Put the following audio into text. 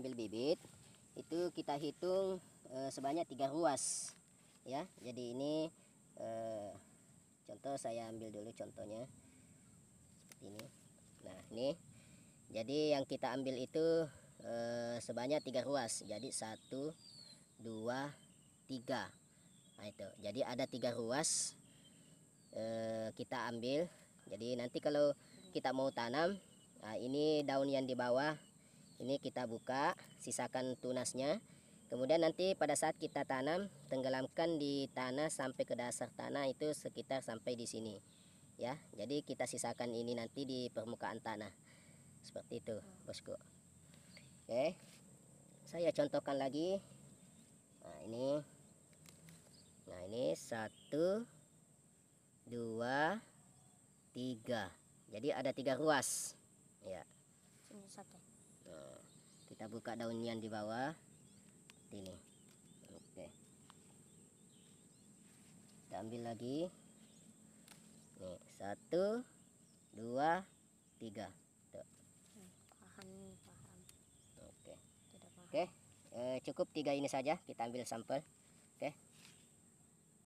ambil bibit itu kita hitung e, sebanyak tiga ruas ya jadi ini e, contoh saya ambil dulu contohnya seperti ini nah ini jadi yang kita ambil itu e, sebanyak tiga ruas jadi satu dua tiga nah itu jadi ada tiga ruas e, kita ambil jadi nanti kalau kita mau tanam nah ini daun yang di bawah ini kita buka sisakan tunasnya kemudian nanti pada saat kita tanam tenggelamkan di tanah sampai ke dasar tanah itu sekitar sampai di sini ya jadi kita sisakan ini nanti di permukaan tanah seperti itu bosku oke saya contohkan lagi nah ini nah ini satu dua tiga jadi ada tiga ruas ya satu kita buka daun nian di bawah. Ini. Oke. Kita ambil lagi. Nih, satu, dua, tiga. Oke. Oke, eh, cukup tiga ini saja. Kita ambil sampel. Oke.